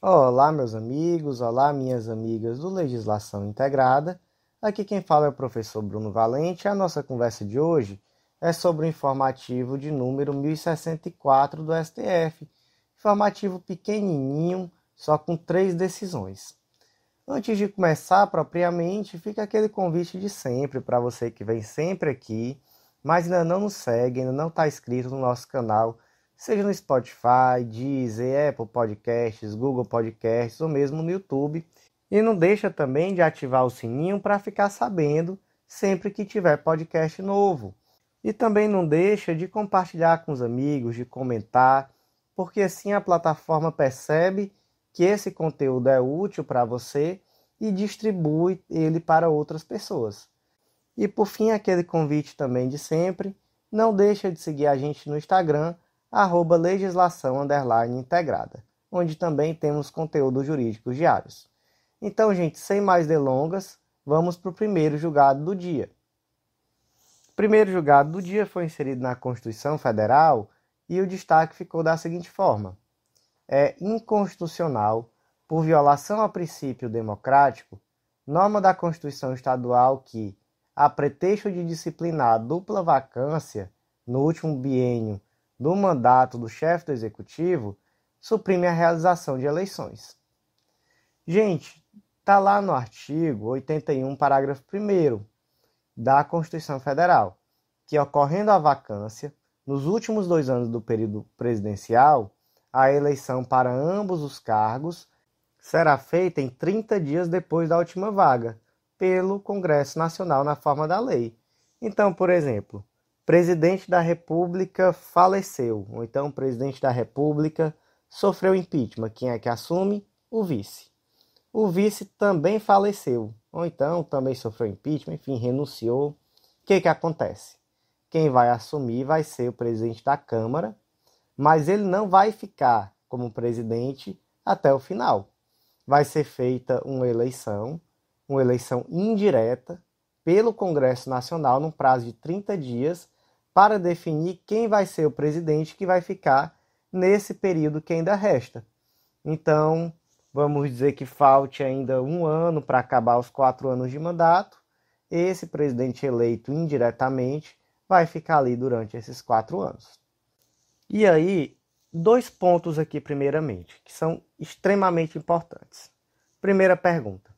Olá, meus amigos, olá, minhas amigas do Legislação Integrada. Aqui quem fala é o professor Bruno Valente. A nossa conversa de hoje é sobre o informativo de número 1064 do STF, informativo pequenininho, só com três decisões. Antes de começar propriamente, fica aquele convite de sempre para você que vem sempre aqui, mas ainda não nos segue, ainda não está inscrito no nosso canal seja no Spotify, Deezer, Apple Podcasts, Google Podcasts ou mesmo no YouTube. E não deixa também de ativar o sininho para ficar sabendo sempre que tiver podcast novo. E também não deixa de compartilhar com os amigos, de comentar, porque assim a plataforma percebe que esse conteúdo é útil para você e distribui ele para outras pessoas. E por fim, aquele convite também de sempre, não deixa de seguir a gente no Instagram arroba legislação underline integrada, onde também temos conteúdos jurídicos diários. Então, gente, sem mais delongas, vamos para o primeiro julgado do dia. O primeiro julgado do dia foi inserido na Constituição Federal e o destaque ficou da seguinte forma: é inconstitucional, por violação ao princípio democrático, norma da Constituição Estadual que, a pretexto de disciplinar a dupla vacância no último biênio do mandato do chefe do executivo suprime a realização de eleições. Gente, tá lá no artigo 81, parágrafo 1 da Constituição Federal, que ocorrendo a vacância, nos últimos dois anos do período presidencial, a eleição para ambos os cargos será feita em 30 dias depois da última vaga, pelo Congresso Nacional na forma da lei. Então, por exemplo, presidente da República faleceu, ou então o presidente da República sofreu impeachment. Quem é que assume? O vice. O vice também faleceu, ou então também sofreu impeachment, enfim, renunciou. O que, que acontece? Quem vai assumir vai ser o presidente da Câmara, mas ele não vai ficar como presidente até o final. Vai ser feita uma eleição, uma eleição indireta, pelo Congresso Nacional num prazo de 30 dias para definir quem vai ser o presidente que vai ficar nesse período que ainda resta. Então, vamos dizer que falte ainda um ano para acabar os quatro anos de mandato. Esse presidente eleito indiretamente vai ficar ali durante esses quatro anos. E aí, dois pontos aqui, primeiramente, que são extremamente importantes. Primeira pergunta: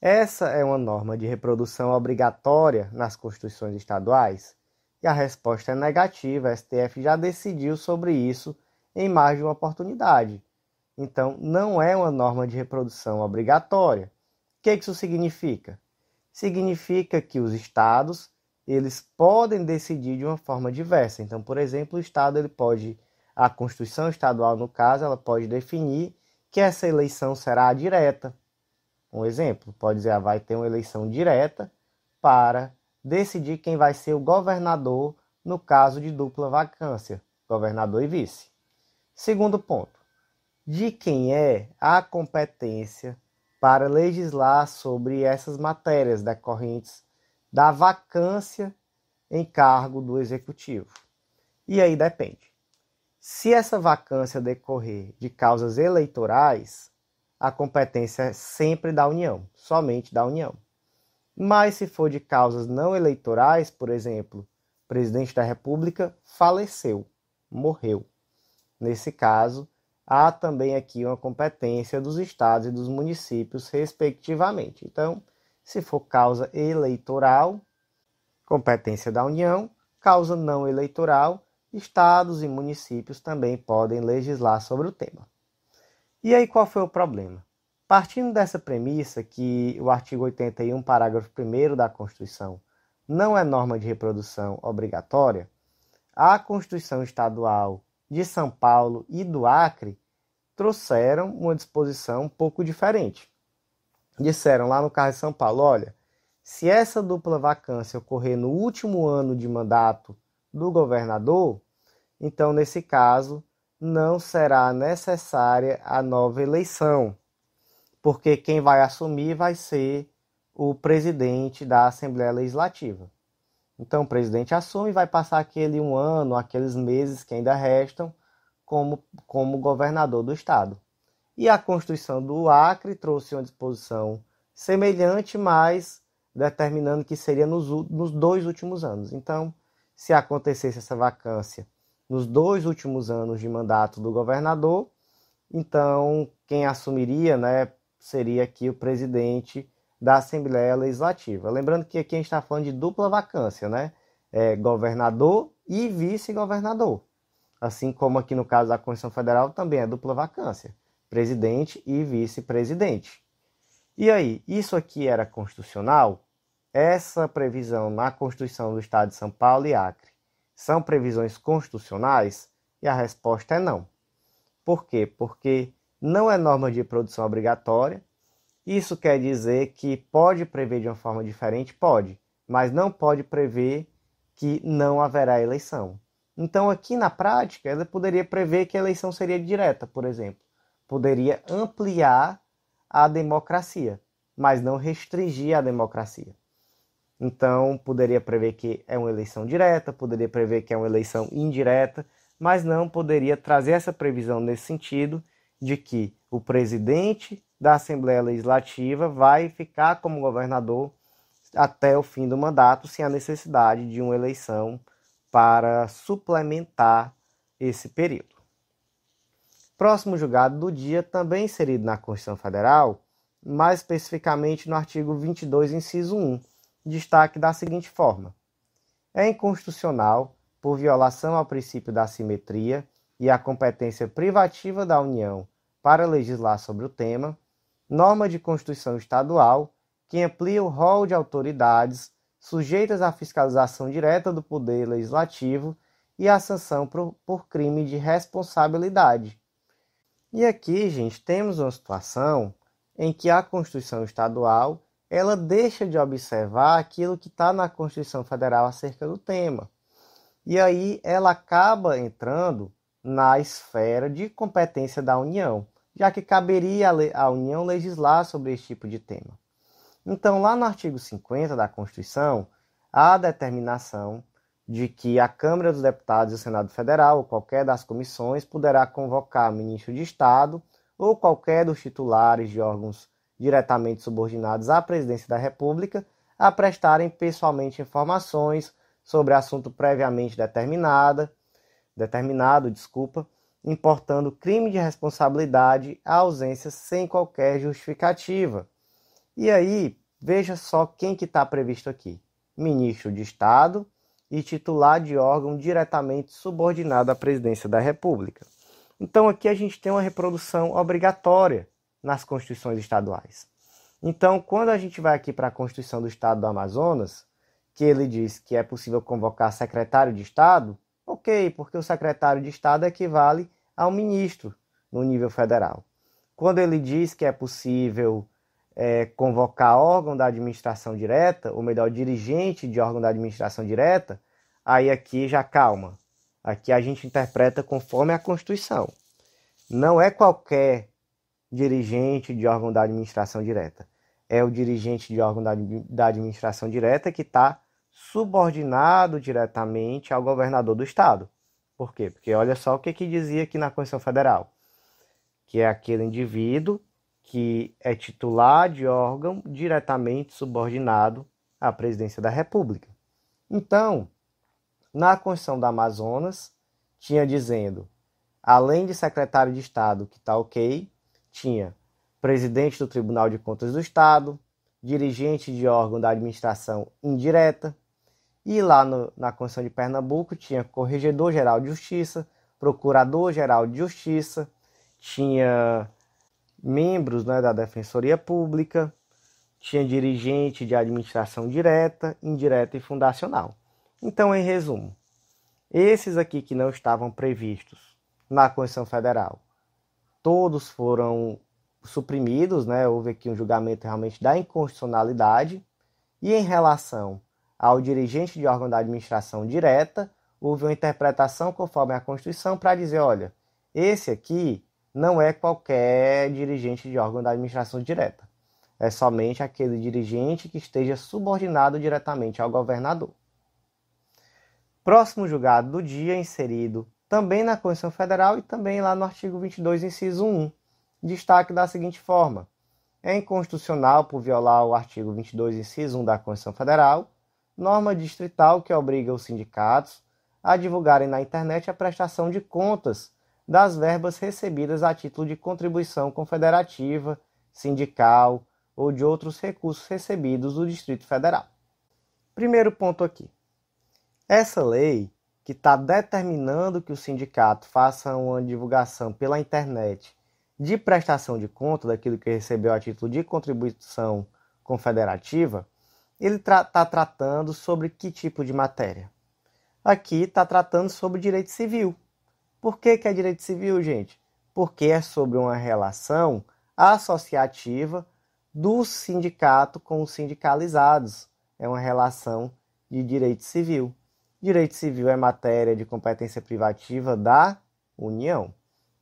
essa é uma norma de reprodução obrigatória nas constituições estaduais? E a resposta é negativa. A STF já decidiu sobre isso em mais de uma oportunidade. Então, não é uma norma de reprodução obrigatória. O é que isso significa? Significa que os estados eles podem decidir de uma forma diversa. Então, por exemplo, o estado ele pode a Constituição estadual, no caso, ela pode definir que essa eleição será direta. Um exemplo, pode dizer, ah, vai ter uma eleição direta para decidir quem vai ser o governador no caso de dupla vacância, governador e vice. Segundo ponto, de quem é a competência para legislar sobre essas matérias decorrentes da vacância em cargo do executivo. E aí depende. Se essa vacância decorrer de causas eleitorais, a competência é sempre da União, somente da União. Mas se for de causas não eleitorais, por exemplo, o presidente da República faleceu, morreu. Nesse caso, há também aqui uma competência dos estados e dos municípios, respectivamente. Então, se for causa eleitoral, competência da União, causa não eleitoral, estados e municípios também podem legislar sobre o tema. E aí qual foi o problema? Partindo dessa premissa que o artigo 81, parágrafo 1 da Constituição não é norma de reprodução obrigatória, a Constituição Estadual de São Paulo e do Acre trouxeram uma disposição um pouco diferente. Disseram lá no caso de São Paulo, olha, se essa dupla vacância ocorrer no último ano de mandato do governador, então nesse caso não será necessária a nova eleição porque quem vai assumir vai ser o presidente da Assembleia Legislativa. Então, o presidente assume e vai passar aquele um ano, aqueles meses que ainda restam, como, como governador do Estado. E a Constituição do Acre trouxe uma disposição semelhante, mas determinando que seria nos, nos dois últimos anos. Então, se acontecesse essa vacância nos dois últimos anos de mandato do governador, então quem assumiria, né, seria aqui o presidente da Assembleia Legislativa. Lembrando que aqui a gente está falando de dupla vacância, né? É, governador e vice-governador. Assim como aqui no caso da Constituição Federal também é dupla vacância, presidente e vice-presidente. E aí, isso aqui era constitucional? Essa previsão na Constituição do Estado de São Paulo e Acre são previsões constitucionais? E a resposta é não. Por quê? Porque não é norma de produção obrigatória. Isso quer dizer que pode prever de uma forma diferente? Pode, mas não pode prever que não haverá eleição. Então, aqui na prática, ela poderia prever que a eleição seria direta, por exemplo. Poderia ampliar a democracia, mas não restringir a democracia. Então, poderia prever que é uma eleição direta, poderia prever que é uma eleição indireta, mas não poderia trazer essa previsão nesse sentido de que o presidente da Assembleia Legislativa vai ficar como governador até o fim do mandato, sem a necessidade de uma eleição para suplementar esse período. Próximo julgado do dia, também inserido na Constituição Federal, mais especificamente no artigo 22, inciso 1, destaque da seguinte forma: é inconstitucional, por violação ao princípio da simetria, e a competência privativa da União para legislar sobre o tema, norma de Constituição Estadual que amplia o rol de autoridades sujeitas à fiscalização direta do Poder Legislativo e à sanção por, por crime de responsabilidade. E aqui, gente, temos uma situação em que a Constituição Estadual ela deixa de observar aquilo que está na Constituição Federal acerca do tema. E aí ela acaba entrando na esfera de competência da União, já que caberia à União legislar sobre esse tipo de tema. Então, lá no artigo 50 da Constituição, há a determinação de que a Câmara dos Deputados e o Senado Federal, ou qualquer das comissões, poderá convocar ministro de Estado ou qualquer dos titulares de órgãos diretamente subordinados à Presidência da República a prestarem pessoalmente informações sobre assunto previamente determinada, determinado, desculpa, importando crime de responsabilidade à ausência sem qualquer justificativa. E aí, veja só quem que está previsto aqui: ministro de Estado e titular de órgão diretamente subordinado à Presidência da República. Então aqui a gente tem uma reprodução obrigatória nas constituições estaduais. Então, quando a gente vai aqui para a Constituição do Estado do Amazonas, que ele diz que é possível convocar secretário de Estado, ok, porque o secretário de Estado equivale ao ministro no nível federal. Quando ele diz que é possível é, convocar órgão da administração direta, ou melhor, dirigente de órgão da administração direta, aí aqui já calma. Aqui a gente interpreta conforme a Constituição. Não é qualquer dirigente de órgão da administração direta. É o dirigente de órgão da, da administração direta que está subordinado diretamente ao governador do estado. Por quê? Porque olha só o que, que dizia aqui na Constituição Federal, que é aquele indivíduo que é titular de órgão diretamente subordinado à presidência da República. Então, na Constituição da Amazonas, tinha dizendo, além de secretário de Estado, que está ok, tinha presidente do Tribunal de Contas do Estado, dirigente de órgão da administração indireta, e lá no, na Constituição de Pernambuco tinha Corregedor-Geral de Justiça, Procurador-Geral de Justiça, tinha membros né, da Defensoria Pública, tinha dirigente de administração direta, indireta e fundacional. Então, em resumo, esses aqui que não estavam previstos na Constituição Federal, todos foram suprimidos, né? houve aqui um julgamento realmente da inconstitucionalidade, e em relação ao dirigente de órgão da administração direta, houve uma interpretação conforme a Constituição para dizer, olha, esse aqui não é qualquer dirigente de órgão da administração direta. É somente aquele dirigente que esteja subordinado diretamente ao governador. Próximo julgado do dia inserido também na Constituição Federal e também lá no artigo 22, inciso 1. Destaque da seguinte forma: é inconstitucional por violar o artigo 22, inciso 1 da Constituição Federal norma distrital que obriga os sindicatos a divulgarem na internet a prestação de contas das verbas recebidas a título de contribuição confederativa, sindical ou de outros recursos recebidos do Distrito Federal. Primeiro ponto aqui. Essa lei, que está determinando que o sindicato faça uma divulgação pela internet de prestação de conta daquilo que recebeu a título de contribuição confederativa, ele está tra tá tratando sobre que tipo de matéria? Aqui está tratando sobre direito civil. Por que, que é direito civil, gente? Porque é sobre uma relação associativa do sindicato com os sindicalizados. É uma relação de direito civil. Direito civil é matéria de competência privativa da União.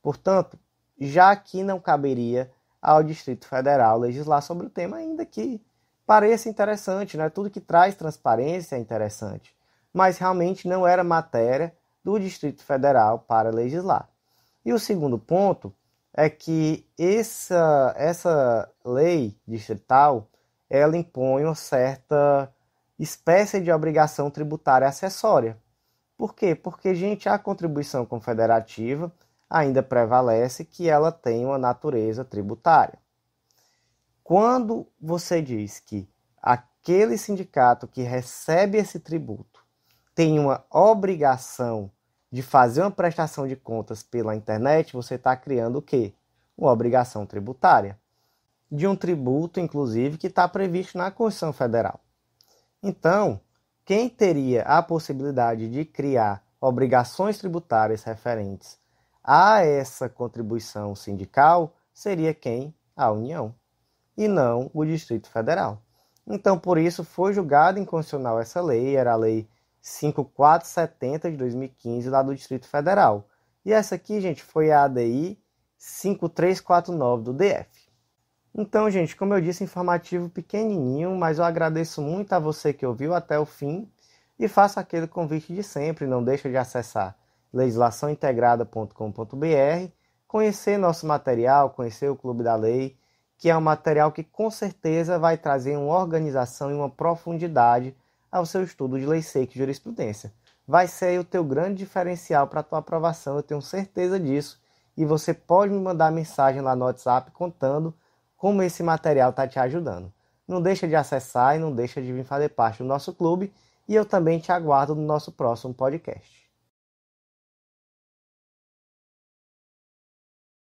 Portanto, já que não caberia ao Distrito Federal legislar sobre o tema, ainda que pareça interessante, né? tudo que traz transparência é interessante, mas realmente não era matéria do Distrito Federal para legislar. E o segundo ponto é que essa, essa lei distrital ela impõe uma certa espécie de obrigação tributária acessória. Por quê? Porque, gente, a contribuição confederativa ainda prevalece que ela tem uma natureza tributária. Quando você diz que aquele sindicato que recebe esse tributo tem uma obrigação de fazer uma prestação de contas pela internet, você está criando o quê? Uma obrigação tributária. De um tributo, inclusive, que está previsto na Constituição Federal. Então, quem teria a possibilidade de criar obrigações tributárias referentes a essa contribuição sindical seria quem? A União e não o Distrito Federal. Então, por isso, foi julgada inconstitucional essa lei, era a Lei 5470 de 2015, lá do Distrito Federal. E essa aqui, gente, foi a ADI 5349 do DF. Então, gente, como eu disse, informativo pequenininho, mas eu agradeço muito a você que ouviu até o fim e faço aquele convite de sempre, não deixa de acessar legislaçãointegrada.com.br, conhecer nosso material, conhecer o Clube da Lei, que é um material que com certeza vai trazer uma organização e uma profundidade ao seu estudo de lei seca e jurisprudência. Vai ser o teu grande diferencial para a tua aprovação, eu tenho certeza disso. E você pode me mandar mensagem lá no WhatsApp contando como esse material está te ajudando. Não deixa de acessar e não deixa de vir fazer parte do nosso clube. E eu também te aguardo no nosso próximo podcast.